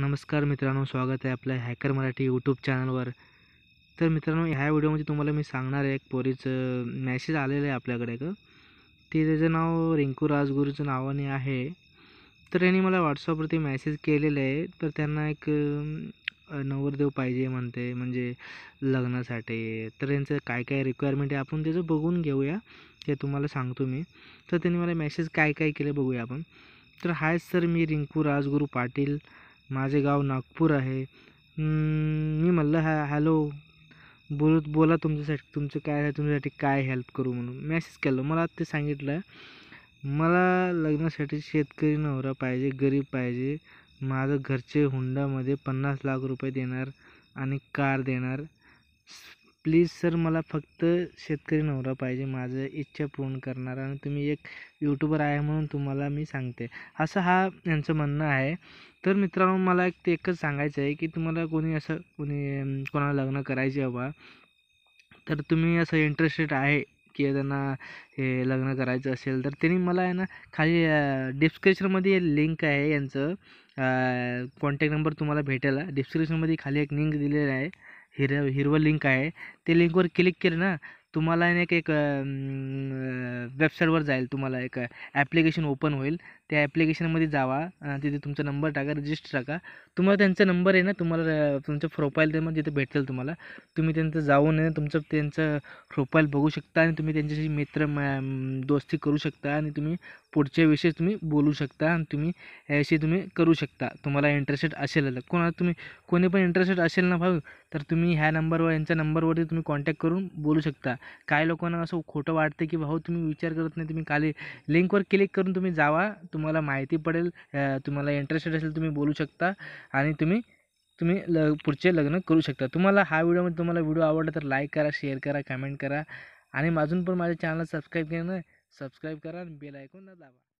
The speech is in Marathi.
नमस्कार मित्रांनो स्वागत आहे आपल्या हॅकर मराठी यूट्यूब चॅनलवर तर मित्रांनो ह्या व्हिडिओमध्ये तुम्हाला मी सांगणार आहे एक पोरीचं मॅसेज आलेलं आहे आपल्याकडे एक ते त्याचं नाव रिंकू राजगुरूचं नावाने आहे तर त्यांनी मला व्हॉट्सअपवरती मॅसेज केलेलं आहे तर त्यांना एक नवरदेव पाहिजे म्हणते म्हणजे लग्नासाठी तर यांचं काय काय रिक्वायरमेंट आहे आपण त्याचं बघून घेऊया ते तुम्हाला सांगतो मी तर त्यांनी मला मेसेज काय काय केलं बघूया आपण तर हाय सर मी रिंकू राजगुरू पाटील माझे गाव नागपूर आहे मी म्हणलं हा हॅलो बोलत बोला तुमच्यासाठी तुमचं काय आहे तुमच्यासाठी काय हेल्प करू म्हणून मेसेज केलं मला ते सांगितलं मला लग्नासाठी शेतकरी नवरा पाहिजे गरीब पाहिजे माझं घरचे हुंडामध्ये पन्नास लाख रुपये देणार आणि कार देणार प्लीज सर मला फक्त शेतकरी नवरा पाहिजे माझं इच्छा पूर्ण करणार आणि तुम्ही एक यूट्यूबर आहे म्हणून तुम्हाला मी सांगते असं हा यांचं म्हणणं आहे तर मित्रांनो मला एक ते एकच सांगायचं आहे की तुम्हाला कोणी असं कोणी कोणाला लग्न करायचे हवा तर तुम्ही असं इंटरेस्टेड आहे की त्यांना हे लग्न करायचं असेल तर त्यांनी मला आहे ना खाली डिस्क्रिप्शनमध्ये लिंक आहे यांचं कॉन्टॅक्ट नंबर तुम्हाला भेटेल डिस्क्रिप्शनमध्ये खाली एक लिंक दिलेलं आहे हिर हिरवं लिंक आहे ते लिंकवर क्लिक केलं ना तुम्हाला एक एक वेबसाईटवर जाईल तुम्हाला एक ॲप्लिकेशन ओपन होईल त्या ॲप्लिकेशनमध्ये जावा तिथे तुमचा नंबर टाका रजिस्टर टाका तुम्हाला त्यांचा नंबर आहे ना तुम्हाला तुमचं प्रोफाईल मग तिथे भेटेल तुम्हाला तुम्ही त्यांचं जाऊन आहे तुमचं त्यांचं प्रोफाईल बघू शकता आणि तुम्ही त्यांच्याशी मित्र दोस्ती करू शकता आणि तुम्ही पुढच्या विषयी तुम्ही बोलू शकता आणि तुम्ही याविषयी तुम्ही करू शकता तुम्हाला इंटरेस्टेड असेल कोणा तुम्ही कोणी पण इंटरेस्टेड असेल ना भाऊ तर तुम्ही ह्या नंबरवर यांच्या नंबरवरती तुम्ही कॉन्टॅक्ट करून बोलू शकता काही लोकांना असं खोटं वाटतं की भाऊ तुम्ही विचार करत नाही तुम्ही खाली लिंकवर क्लिक करून तुम्ही जावा तुम तुम्हाला माहिती पडेल तुम्हाला इंटरेस्टेड असेल तुम्ही बोलू शकता आणि तुम्ही तुम्ही ल पुढचे लग्न करू शकता तुम्हाला हा व्हिडिओमध्ये तुम्हाला व्हिडिओ आवडला तर लाईक करा शेअर करा कमेंट करा आणि अजून पण माझ्या चॅनलला सबस्क्राईब केलं सबस्क्राईब करा आणि बेल ऐकून दाबा